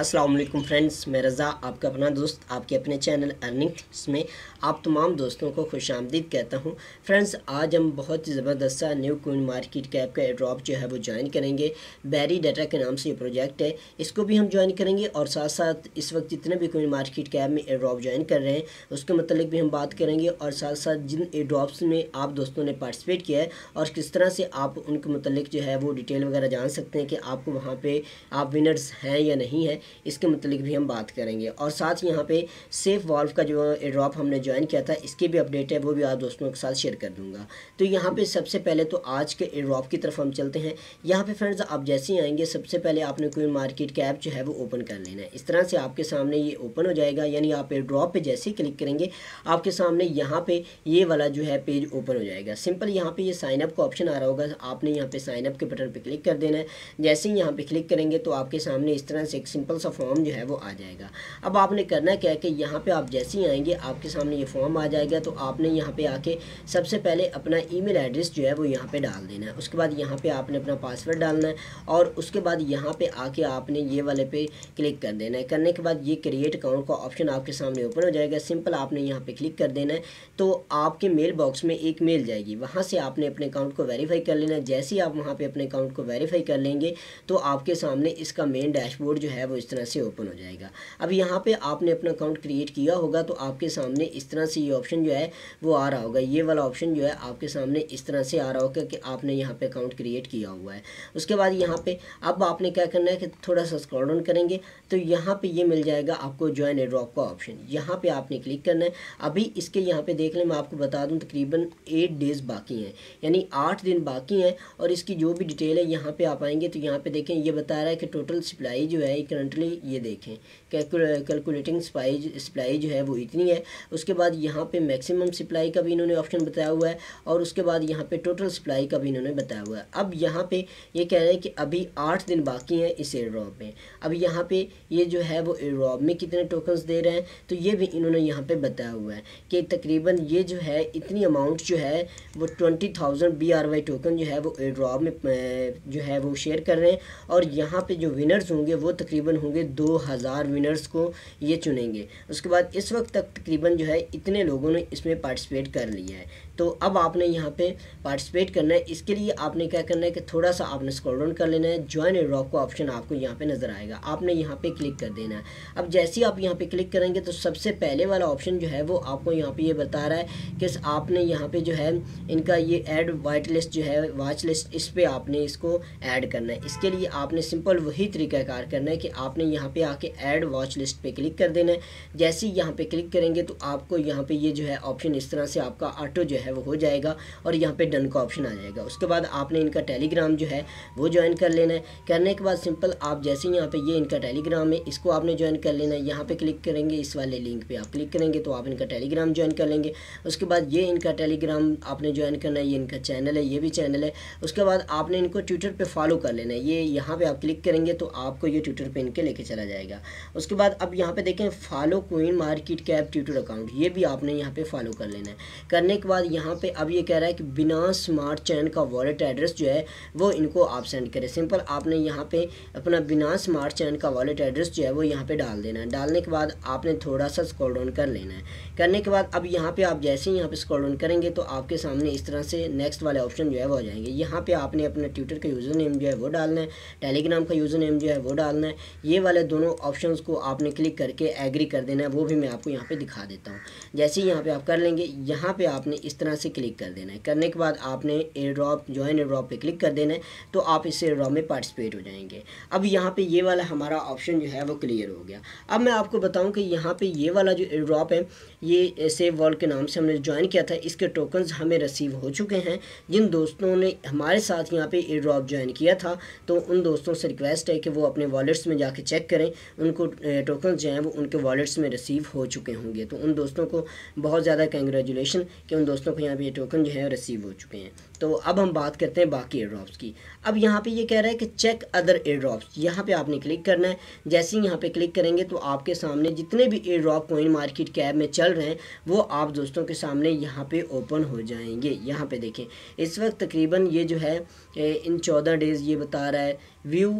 अस्सलाम वालेकुम फ्रेंड्स मैं रज़ा आपका अपना दोस्त आपके अपने चैनल अर्निंग्स में आप तमाम दोस्तों को खुश आमदीद कहता हूं फ्रेंड्स आज हम बहुत ही ज़बरदस्त सा न्यू कोइन मार्केट कैप का ड्रॉप जो है वो ज्वाइन करेंगे बैरी डाटा के नाम से ये प्रोजेक्ट है इसको भी हम ज्वाइन करेंगे और साथ साथ इस वक्त जितने भी कोइन मार्केट कैप में ड्रॉप ज्वाइन कर रहे हैं उसके मतलब भी हम बात करेंगे और साथ साथ जिन ड्रॉप्स में आप दोस्तों ने पार्टिसिपेट किया है और किस तरह से आप उनके मतलब जो है वो डिटेल वगैरह जान सकते हैं कि आपको वहाँ पर आप विनर्स हैं या नहीं हैं इसके मतलब भी हम बात करेंगे और साथ ही यहाँ पे सेफ वॉल्व का जो ड्रॉप हमने ज्वाइन किया था इसकी भी अपडेट है वो भी आप दोस्तों के साथ शेयर कर दूंगा तो यहाँ पे सबसे पहले तो आज के ड्रॉप की तरफ हम चलते हैं यहाँ पे फ्रेंड्स आप जैसे ही आएंगे सबसे पहले आपने कोई मार्केट का ऐप जो है वो ओपन कर लेना है इस तरह से आपके सामने ये ओपन हो जाएगा यानी आप ड्रॉप पर जैसे ही क्लिक करेंगे आपके सामने यहाँ पर ये वाला जो है पेज ओपन हो जाएगा सिंपल यहाँ पर ये साइनअप का ऑप्शन आ रहा होगा आपने यहाँ पर साइनअप के बटन पर क्लिक कर देना है जैसे ही यहाँ पर क्लिक करेंगे तो आपके सामने इस तरह से एक सिंपल सिंपल सा फॉर्म जो है वो आ जाएगा अब आपने करना क्या है कि यहाँ पे आप जैसे ही आएंगे आपके सामने ये फॉर्म आ जाएगा तो आपने यहाँ पे आके सबसे पहले अपना ईमेल एड्रेस जो है वो यहाँ पे डाल देना है उसके बाद यहाँ पे आपने अपना पासवर्ड डालना है और उसके बाद यहाँ पे आके आपने ये वाले पे क्लिक कर देना है करने के बाद ये क्रिएट अकाउंट का ऑप्शन आपके सामने ओपन हो जाएगा सिंपल आपने यहाँ पे क्लिक कर देना है तो आपके मेल बॉक्स में एक मेल जाएगी वहाँ से आपने अपने अकाउंट को वेरीफाई कर लेना है जैसे ही आप वहाँ पर अपने अकाउंट को वेरीफाई कर लेंगे तो आपके सामने इसका मेन डैशबोर्ड जो है वो इस तरह से ओपन हो जाएगा अब यहाँ पे आपने अपना अकाउंट क्रिएट किया होगा तो आपके सामने इस तरह से ये ऑप्शन जो है वो आ रहा होगा ये वाला ऑप्शन जो है आपके सामने इस तरह से आ रहा होगा कि आपने यहाँ पे अकाउंट क्रिएट किया हुआ है उसके बाद यहाँ पे अब आपने क्या करना है कि थोड़ा सा स्क्रॉल डाउन करेंगे तो यहाँ पर ये मिल जाएगा आपको ज्वाइन एड्रॉप का ऑप्शन यहाँ पर आपने क्लिक करना है अभी इसके यहाँ पर देख लें मैं आपको बता दूँ तकरीबन एट डेज़ बाकी हैं यानी आठ दिन बाकी हैं और इसकी जो भी डिटेल है यहाँ पर आप आएंगे तो यहाँ पर देखें ये बता रहा है कि टोटल सप्लाई जो है करंट टोटली ये देखें कैलकुलेटिंग सप्लाई सप्लाई जो है वो इतनी है उसके बाद यहाँ पे मैक्सिमम सप्लाई का भी इन्होंने ऑप्शन बताया हुआ है और उसके बाद यहाँ पे टोटल सप्लाई का भी इन्होंने बताया हुआ है अब यहाँ पे ये कह रहे हैं कि अभी आठ दिन बाकी हैं इस ड्रॉप में अब यहाँ पे ये जो है वो ड्रॉप में कितने टोकन्स दे रहे हैं तो ये भी इन्होंने यहाँ पर बताया हुआ है कि तकरीबन ये जो है इतनी अमाउंट जो है वो twenty thousand B R Y token जो है वो ड्रॉप में जो है वो शेयर कर रहे हैं और यहाँ पे जो विनर्स होंगे वो तकरीबन होंगे दो हज़ार विनर्स को ये चुनेंगे उसके बाद इस वक्त तक तकरीबन जो है इतने लोगों ने इसमें पार्टिसिपेट कर लिया है तो अब आपने यहाँ पे पार्टिसिपेट करना है इसके लिए आपने क्या करना है कि थोड़ा सा आपने स्क्रॉल डाउन कर लेना है ज्वाइन एंड रॉक का ऑप्शन आपको यहाँ पे नज़र आएगा आपने यहाँ पे क्लिक कर देना है अब जैसे ही आप यहाँ पे क्लिक करेंगे तो सबसे पहले वाला ऑप्शन जो है वो आपको यहाँ पे ये यह बता रहा है कि आपने यहाँ पर जो है इनका ये एड वाइट लिस्ट जो है वाच लिस्ट इस पर आपने इसको ऐड करना है इसके लिए आपने सिंपल वही तरीक़ाकार करना है कि आप आपने यहाँ पे आके ऐड वॉच लिस्ट पे क्लिक कर देना है जैसे ही यहाँ पे क्लिक करेंगे तो आपको यहाँ पे ये जो है ऑप्शन इस तरह से आपका ऑटो जो है वो हो जाएगा और यहाँ पे डन का ऑप्शन आ जाएगा उसके बाद आपने इनका टेलीग्राम जो है वो ज्वाइन कर लेना है करने के बाद सिंपल आप जैसे ही यहाँ पर ये इनका टेलीग्राम है इसको आपने ज्वाइन कर लेना है यहाँ पर क्लिक करेंगे इस वाले लिंक पर आप क्लिक करेंगे तो आप इनका टेलीग्राम ज्वाइन कर लेंगे उसके बाद ये इनका टेलीग्राम आपने ज्वाइन करना है ये इनका चैनल है ये भी चैनल है उसके बाद आपने इनको ट्विटर पर फॉलो कर लेना है ये यहाँ पर आप क्लिक करेंगे तो आपको ये ट्विटर पर के लेके चला जाएगा उसके बाद अब यहाँ पे देखें follow coin market cap Twitter account ये भी आपने यहाँ पे फॉलो कर लेना है करने के बाद यहाँ पे अब ये कह रहा है कि बिना स्मार्ट चैन का वॉलेट एड्रेस जो है वो इनको आप सेंड करें सिंपल आपने यहाँ पर अपना बिना स्मार्ट चैन का वॉलेट एड्रेस जो है वो यहाँ पर डाल देना है डालने के बाद आपने थोड़ा सा स्क्रॉल डाउन कर लेना है करने के बाद अब यहाँ पे आप जैसे ही यहाँ पर स्कॉल डाउन करेंगे तो आपके सामने इस तरह से नेक्स्ट वाले ऑप्शन जो है वो आ जाएंगे यहाँ पर आपने अपना ट्विटर का यूज़र नेम जो है वो डालना है टेलीग्राम का यूज़र नेम जो है वो डालना है ये वाले दोनों ऑप्शंस को आपने क्लिक करके एग्री कर देना है वो भी मैं आपको यहाँ पे दिखा देता हूँ जैसे ही यहाँ पे आप कर लेंगे यहाँ पे आपने इस तरह से क्लिक कर देना है करने के बाद आपने air drop join air drop पर क्लिक कर देना है तो आप इस एयर ड्रॉप में पार्टिसिपेट हो जाएंगे अब यहाँ पर ये वाला हमारा ऑप्शन जो है वो क्लियर हो गया अब मैं आपको बताऊँ कि यहाँ पर ये वाला जो एयर ड्रॉप है ये सेव वर्ल्ड के नाम से हमने ज्वाइन किया था इसके टोकन्स हमें रिसीव हो चुके हैं जिन दोस्तों ने हमारे साथ यहाँ पर एयर ड्रॉप ज्वाइन किया था तो उन दोस्तों से रिक्वेस्ट है कि वो अपने वॉलेट्स में जा जाके चेक करें उनको टोकन जो हैं वो उनके वॉलेट्स में रिसीव हो चुके होंगे तो उन दोस्तों को बहुत ज़्यादा कंग्रेचुलेशन कि उन दोस्तों को यहाँ पे ये टोकन जो है रिसीव हो चुके हैं तो अब हम बात करते हैं बाकी एयर ड्रॉप्स की अब यहाँ पे ये यह कह रहा है कि चेक अदर एयर ड्रॉप्स यहाँ पे आपने क्लिक करना है जैसे ही यहाँ पे क्लिक करेंगे तो आपके सामने जितने भी air drop coin market cap में चल रहे हैं वो आप दोस्तों के सामने यहाँ पे ओपन हो जाएंगे यहाँ पे देखें इस वक्त तकरीबन ये जो है इन चौदह डेज़ ये बता रहा है view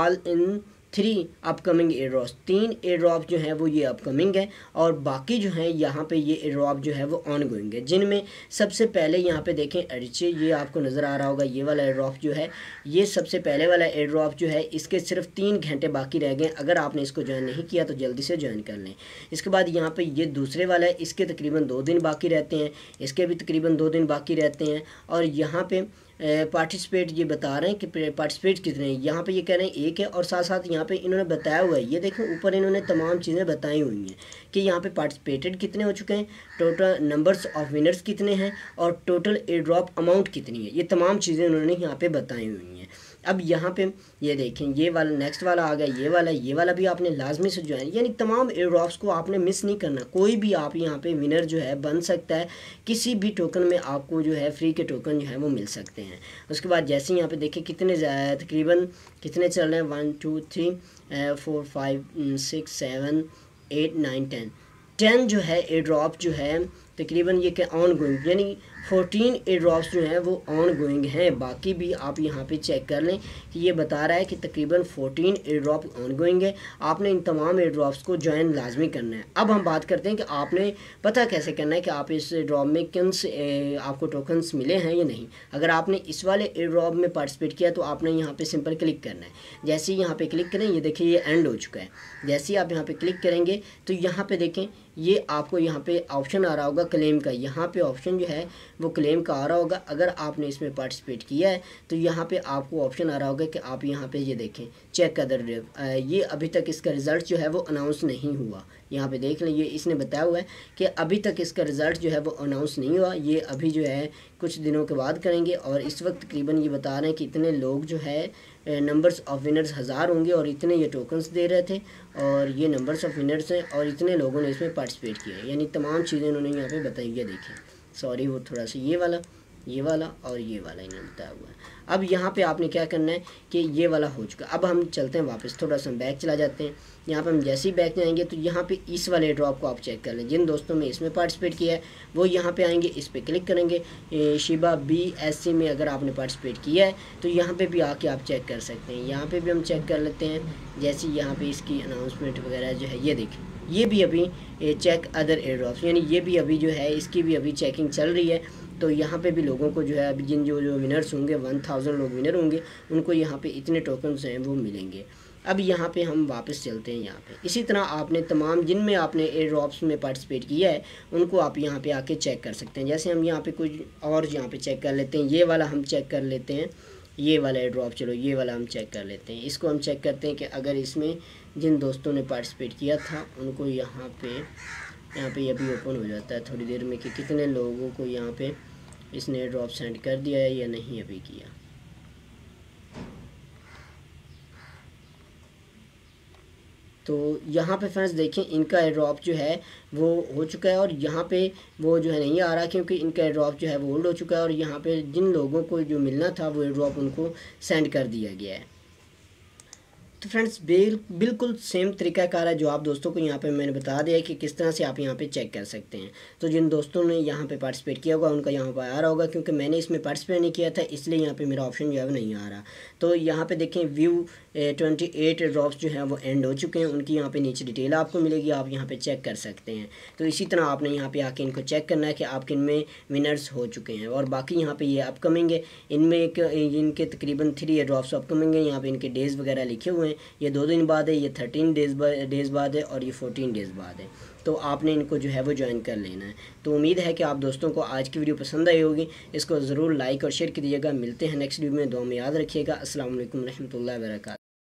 all in three upcoming airdrops तीन एड्रॉप जो है वो ये अपकमिंग है और बाकी जो है यहाँ पे ये एड्रॉप जो है वो ऑन गोइंग है जिनमें सबसे पहले यहाँ पे देखें अरचे ये आपको नज़र आ रहा होगा ये वाला एड्रॉप जो है ये सबसे पहले वाला एड्रॉप जो है इसके सिर्फ तीन घंटे बाकी रह गए अगर आपने इसको ज्वाइन नहीं किया तो जल्दी से ज्वाइन कर लें इसके बाद यहाँ पर ये दूसरे वाला है इसके तकरीबन दो दिन बाकी रहते हैं इसके भी तकरीबन दो दिन बाकी रहते हैं और यहाँ पर पार्टिसिपेट ये बता रहे हैं कि पार्टिसिपेट कितने हैं यहाँ पे ये कह रहे हैं एक है और साथ साथ यहाँ पे इन्होंने बताया हुआ है ये देखें ऊपर इन्होंने तमाम चीज़ें बताई हुई हैं कि यहाँ पे पार्टिसिपेटेड कितने हो चुके हैं टोटल नंबर्स ऑफ विनर्स कितने हैं और टोटल एयर ड्रॉप अमाउंट कितनी है ये तमाम चीज़ें उन्होंने यहाँ पर बताई हुई हैं अब यहाँ पे ये देखें ये वाला नेक्स्ट वाला आ गया ये वाला ये वाला भी आपने लाजमी से जो है यानी तमाम एयरड्रॉप्स को आपने मिस नहीं करना कोई भी आप यहाँ पे विनर जो है बन सकता है किसी भी टोकन में आपको जो है फ्री के टोकन जो है वो मिल सकते हैं उसके बाद जैसे यहाँ पे देखें कितने तकरीबन कितने चल रहे हैं one two three four five six seven eight nine ten ten जो है एयड्रॉप जो है तकरीबन ये ऑन गोइंग यानी एयर ड्रॉप्स जो हैं वो ऑन गोइंग हैं बाकी भी आप यहाँ पे चेक कर लें कि ये बता रहा है कि तकरीबन एयर ड्रॉप ऑन गोइंग है आपने इन तमाम ड्रॉप्स को ज्वाइन लाजमी करना है अब हम बात करते हैं कि आपने पता कैसे करना है कि आप इस ड्रॉप में किन आपको टोकन्स मिले हैं या नहीं अगर आपने इस वाले ड्रॉप में पार्टिसिपेट किया तो आपने यहाँ पर सिंपल क्लिक करना है जैसे ही यहाँ पर क्लिक करें ये देखिए ये एंड हो चुका है जैसे ही आप यहाँ पर क्लिक करेंगे तो यहाँ पर देखें ये आपको यहाँ पे ऑप्शन आ रहा होगा क्लेम का यहाँ पे ऑप्शन जो है वो क्लेम का आ रहा होगा अगर आपने इसमें पार्टिसिपेट किया है तो यहाँ पे आपको ऑप्शन आ रहा होगा कि आप यहाँ पे ये देखें चेक अदर ये अभी तक इसका रिज़ल्ट जो है वो अनाउंस नहीं हुआ यहाँ पे देख लें ये इसने बताया हुआ है कि अभी तक इसका रिज़ल्ट जो है वो अनाउंस नहीं हुआ ये अभी जो है कुछ दिनों के बाद करेंगे और इस वक्त तकरीबन ये बता रहे हैं कि इतने लोग जो है नंबर्स ऑफ विनर्स हज़ार होंगे और इतने ये टोकन्स दे रहे थे और ये नंबर्स ऑफ विनर्स हैं और इतने लोगों ने इसमें पार्टिसिपेट किया यानी तमाम चीज़ें उन्होंने यहाँ पर बताई है देखी सॉरी वो थोड़ा सा ये वाला ये वाला और ये वाला इन्हें बताया हुआ है अब यहाँ पे आपने क्या करना है कि ये वाला हो चुका अब हम चलते हैं वापस थोड़ा सा हम बैक चला जाते हैं यहाँ पे हम जैसे ही बैक जाएंगे तो यहाँ पे इस वाले ड्रॉप को आप चेक कर लें जिन दोस्तों ने इसमें पार्टिसिपेट किया है वो यहाँ पे आएंगे इस पर क्लिक करेंगे शिबा बी एस सी में अगर आपने पार्टिसिपेट किया है तो यहाँ पर भी आके आप चेक कर सकते हैं यहाँ पर भी हम चेक कर लेते हैं जैसे यहाँ पर इसकी अनाउंसमेंट वगैरह जो है ये देखें ये भी अभी चेक अदर एयर ड्रॉप्स यानी ये भी अभी जो है इसकी भी अभी चेकिंग चल रही है तो यहाँ पे भी लोगों को जो है अभी जिन जो जो विनर्स होंगे वन थाउजेंड लोग विनर होंगे उनको यहाँ पे इतने टोकन्स हैं वो मिलेंगे अब यहाँ पे हम वापस चलते हैं यहाँ पे इसी तरह आपने तमाम जिनमें आपने एयर ड्रॉप्स में पार्टिसिपेट किया है उनको आप यहाँ पे आके चेक कर सकते हैं जैसे हम यहाँ पे कुछ और यहाँ पे चेक कर लेते हैं ये वाला हम चेक कर लेते हैं ये वाला एयर ड्रॉप चलो ये वाला हम चेक कर लेते हैं इसको हम चेक करते हैं कि अगर इसमें जिन दोस्तों ने पार्टिसिपेट किया था उनको यहाँ पर यहाँ पे ये भी ओपन हो जाता है थोड़ी देर में कि कितने लोगों को यहाँ पे इसने ड्रॉप सेंड कर दिया है या नहीं अभी किया तो यहाँ पे फ्रेंड्स देखें इनका ड्रॉप जो है वो हो चुका है और यहाँ पे वो जो है नहीं आ रहा क्योंकि इनका ड्रॉप जो है वो होल्ड हो चुका है और यहाँ पे जिन लोगों को जो मिलना था वो ड्रॉप उनको सेंड कर दिया गया है तो फ्रेंड्स बिल बिल्कुल सेम तरीकाकार है जो आप दोस्तों को यहाँ पे मैंने बता दिया कि किस तरह से आप यहाँ पे चेक कर सकते हैं तो जिन दोस्तों ने यहाँ पे पार्टिसिपेट किया होगा उनका यहाँ पर आ रहा होगा क्योंकि मैंने इसमें पार्टिसिपेट नहीं किया था इसलिए यहाँ पे मेरा ऑप्शन जो है वो नहीं आ रहा तो यहाँ पर देखें व्यू ट्वेंटी एट ड्रॉप्स जो है वो एंड हो चुके हैं उनकी यहाँ पर नीचे डिटेल आपको मिलेगी आप यहाँ पर चेक कर सकते हैं तो इसी तरह आपने यहाँ पर आके इनको चेक करना है कि आप किन में विनर्स हो चुके हैं और बाकी यहाँ पर ये अपकमिंग है इनमें एक इनके तकरीबन थ्री ड्रॉप्स अपकमिंग है यहाँ पर इनके डेज़ वगैरह लिखे हुए हैं ये दो दिन बाद है ये थर्टीन डेज डेज़ बाद है और ये फोर्टीन डेज़ बाद है तो आपने इनको जो है वो ज्वाइन कर लेना है तो उम्मीद है कि आप दोस्तों को आज की वीडियो पसंद आई होगी इसको ज़रूर लाइक और शेयर कीजिएगा मिलते हैं नेक्स्ट वीडियो में दो में याद रखिएगा असल वरहमल वर्का